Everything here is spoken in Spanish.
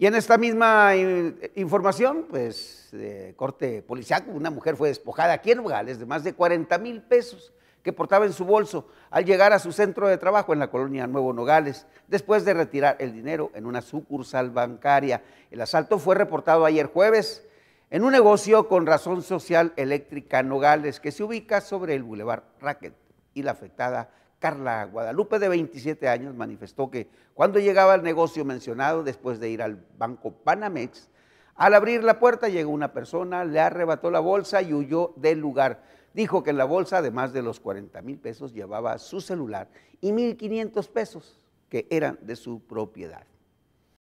Y en esta misma información, pues, corte policial, una mujer fue despojada aquí en Nogales de más de 40 mil pesos que portaba en su bolso al llegar a su centro de trabajo en la colonia Nuevo Nogales, después de retirar el dinero en una sucursal bancaria. El asalto fue reportado ayer jueves en un negocio con razón social eléctrica Nogales, que se ubica sobre el Boulevard Racket y la afectada Carla Guadalupe, de 27 años, manifestó que cuando llegaba al negocio mencionado, después de ir al banco Panamex, al abrir la puerta llegó una persona, le arrebató la bolsa y huyó del lugar. Dijo que en la bolsa, además de los 40 mil pesos, llevaba su celular y 1.500 pesos que eran de su propiedad.